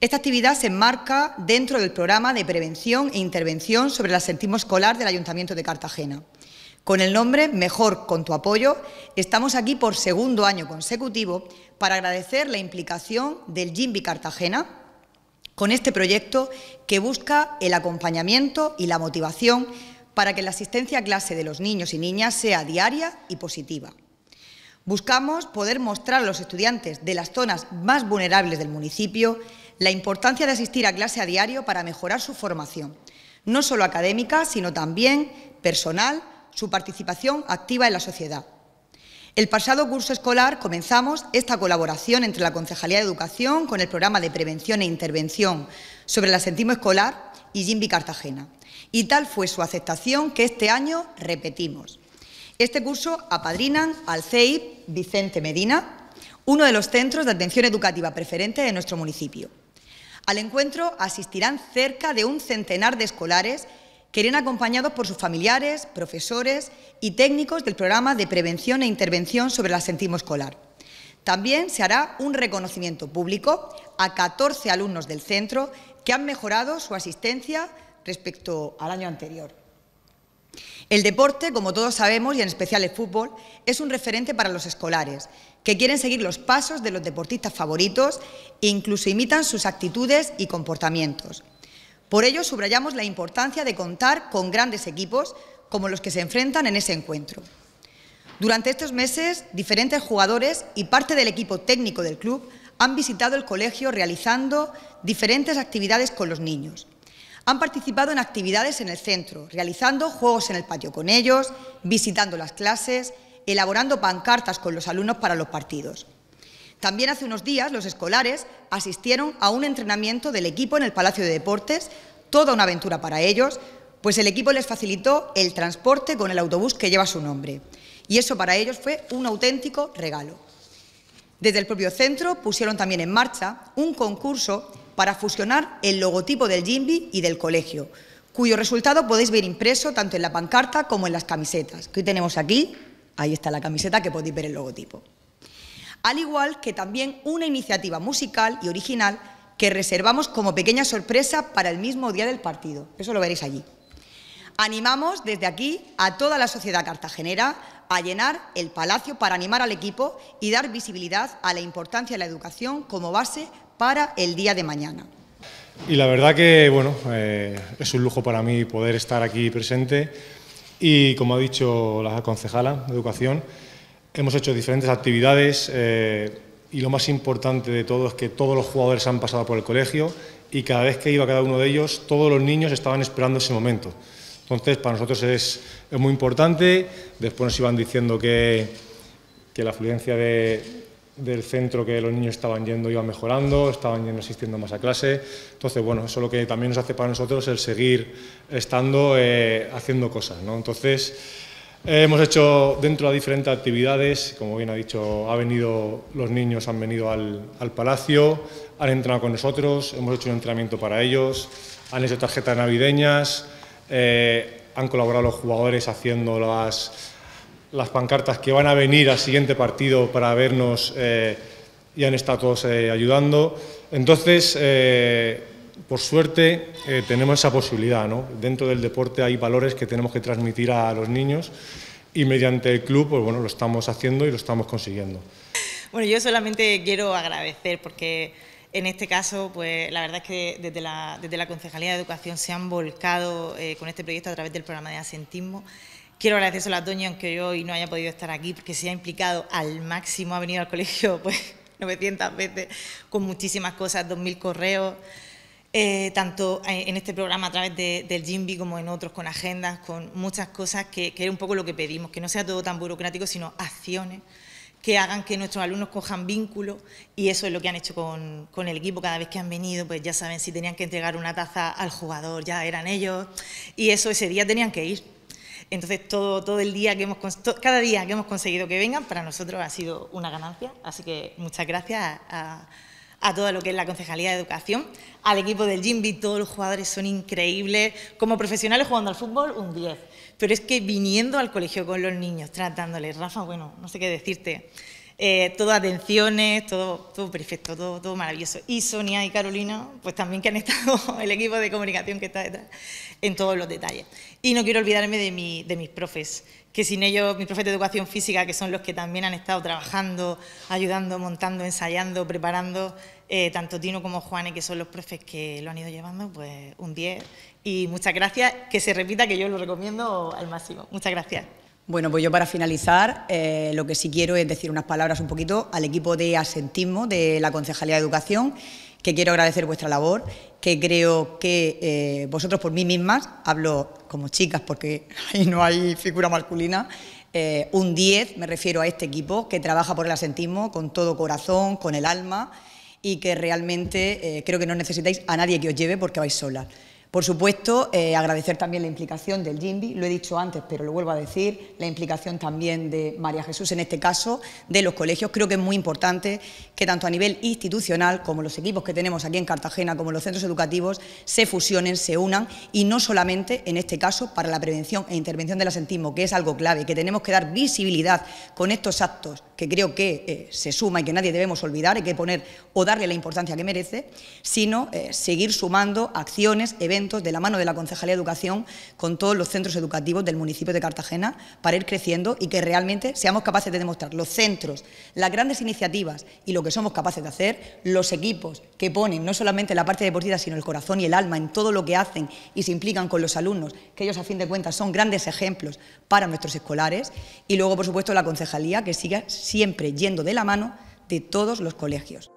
Esta actividad se enmarca dentro del programa de prevención e intervención sobre el asentismo escolar del Ayuntamiento de Cartagena. Con el nombre Mejor con tu apoyo, estamos aquí por segundo año consecutivo para agradecer la implicación del Jimbi Cartagena con este proyecto que busca el acompañamiento y la motivación para que la asistencia a clase de los niños y niñas sea diaria y positiva. Buscamos poder mostrar a los estudiantes de las zonas más vulnerables del municipio la importancia de asistir a clase a diario para mejorar su formación, no solo académica, sino también personal, su participación activa en la sociedad. El pasado curso escolar comenzamos esta colaboración entre la Concejalía de Educación con el programa de prevención e intervención sobre el asentismo escolar y Jimbi Cartagena. Y tal fue su aceptación que este año repetimos. Este curso apadrinan al CEIP Vicente Medina, uno de los centros de atención educativa preferente de nuestro municipio. Al encuentro asistirán cerca de un centenar de escolares que irán acompañados por sus familiares, profesores y técnicos del programa de prevención e intervención sobre el asentismo escolar. También se hará un reconocimiento público a 14 alumnos del centro que han mejorado su asistencia respecto al año anterior. El deporte, como todos sabemos, y en especial el fútbol, es un referente para los escolares, que quieren seguir los pasos de los deportistas favoritos e incluso imitan sus actitudes y comportamientos. Por ello, subrayamos la importancia de contar con grandes equipos como los que se enfrentan en ese encuentro. Durante estos meses, diferentes jugadores y parte del equipo técnico del club han visitado el colegio realizando diferentes actividades con los niños han participado en actividades en el centro, realizando juegos en el patio con ellos, visitando las clases, elaborando pancartas con los alumnos para los partidos. También hace unos días los escolares asistieron a un entrenamiento del equipo en el Palacio de Deportes, toda una aventura para ellos, pues el equipo les facilitó el transporte con el autobús que lleva su nombre. Y eso para ellos fue un auténtico regalo. Desde el propio centro pusieron también en marcha un concurso para fusionar el logotipo del Jimbi y del colegio, cuyo resultado podéis ver impreso tanto en la pancarta como en las camisetas, que hoy tenemos aquí, ahí está la camiseta que podéis ver el logotipo. Al igual que también una iniciativa musical y original que reservamos como pequeña sorpresa para el mismo día del partido. Eso lo veréis allí. Animamos desde aquí a toda la sociedad cartagenera a llenar el palacio para animar al equipo y dar visibilidad a la importancia de la educación como base para el día de mañana. Y la verdad que, bueno, eh, es un lujo para mí poder estar aquí presente y, como ha dicho la concejala de Educación, hemos hecho diferentes actividades eh, y lo más importante de todo es que todos los jugadores han pasado por el colegio y cada vez que iba cada uno de ellos, todos los niños estaban esperando ese momento. Entonces, para nosotros es, muy importante. Después nos iban diciendo que, que la afluencia de, del centro que los niños estaban yendo iba mejorando, estaban yendo asistiendo más a clase. Entonces, bueno, eso lo que también nos hace para nosotros el seguir estando eh, haciendo cosas, ¿no? Entonces, eh, hemos hecho dentro de diferentes actividades, como bien ha dicho, ha venido, los niños han venido al, palacio, han entrado con nosotros, hemos hecho un entrenamiento para ellos, han hecho tarjetas navideñas, eh, han colaborado los jugadores haciendo las las pancartas que van a venir al siguiente partido para vernos eh, y han estado todos eh, ayudando. Entonces, eh, por suerte, eh, tenemos esa posibilidad. ¿no? Dentro del deporte hay valores que tenemos que transmitir a los niños y mediante el club pues, bueno, lo estamos haciendo y lo estamos consiguiendo. Bueno, yo solamente quiero agradecer porque en este caso, pues la verdad es que desde la, desde la Concejalía de Educación se han volcado con este proyecto a través del programa de asentismo. Quiero agradecer a la Toño, aunque hoy no haya podido estar aquí, porque se ha implicado al máximo, ha venido al colegio pues 900 veces, con muchísimas cosas, 2.000 correos, eh, tanto eh, en este programa a través del Jimby como en otros, con agendas, con muchas cosas, que, que era un poco lo que pedimos, que no sea todo tan burocrático, sino acciones que hagan que nuestros alumnos cojan vínculo y eso es lo que han hecho con, el equipo cada vez que han venido, pues ya saben si tenían que entregar una taza al jugador, ya eran ellos y eso ese día tenían que ir. Entonces, todo, todo el día que hemos, cada día que hemos conseguido que vengan, para nosotros ha sido una ganancia. Así que muchas gracias a, a todo lo que es la Concejalía de Educación, al equipo del Jimby, todos los jugadores son increíbles. Como profesionales jugando al fútbol, un 10. Pero es que viniendo al colegio con los niños, tratándoles, Rafa, bueno, no sé qué decirte eh, todo atenciones, todo, todo perfecto, todo, maravilloso. Y Sonia y Carolina, pues también que han estado, el equipo de comunicación que está detrás, en todos los detalles. Y no quiero olvidarme de, mis profes, que sin ellos, mis profes de educación física, que son los que también han estado trabajando, ayudando, montando, ensayando, preparando, eh, tanto Tino como Juane, que son los profes que lo han ido llevando, pues un 10. Y muchas gracias, que se repita, que yo lo recomiendo al máximo. Muchas gracias. Bueno, pues yo para finalizar, eh, lo que sí quiero es decir unas palabras un poquito al equipo de asentismo de la Concejalía de Educación, que quiero agradecer vuestra labor, que creo que eh, vosotros por mí mismas, hablo como chicas porque ahí no hay figura masculina, eh, un 10 me refiero a este equipo que trabaja por el asentismo con todo corazón, con el alma y que realmente creo que no necesitáis a nadie que os lleve porque vais solas. Por supuesto, eh, agradecer también la implicación del GIMBI, lo he dicho antes, pero lo vuelvo a decir, la implicación también de María Jesús, en este caso, de los colegios. Creo que es muy importante que tanto a nivel institucional como los equipos que tenemos aquí en Cartagena, como los centros educativos, se fusionen, se unan y no solamente, en este caso, para la prevención e intervención del asentismo, que es algo clave, que tenemos que dar visibilidad con estos actos que creo que eh, se suma y que nadie debemos olvidar, hay que poner o darle la importancia que merece, sino eh, seguir sumando acciones, eventos de la mano de la Concejalía de Educación con todos los centros educativos del municipio de Cartagena para ir creciendo y que realmente seamos capaces de demostrar los centros, las grandes iniciativas y lo que somos capaces de hacer, los equipos que ponen no solamente la parte deportiva, sino el corazón y el alma en todo lo que hacen y se implican con los alumnos, que ellos a fin de cuentas son grandes ejemplos para nuestros escolares, y luego, por supuesto, la Concejalía que siga siempre yendo de la mano de todos los colegios.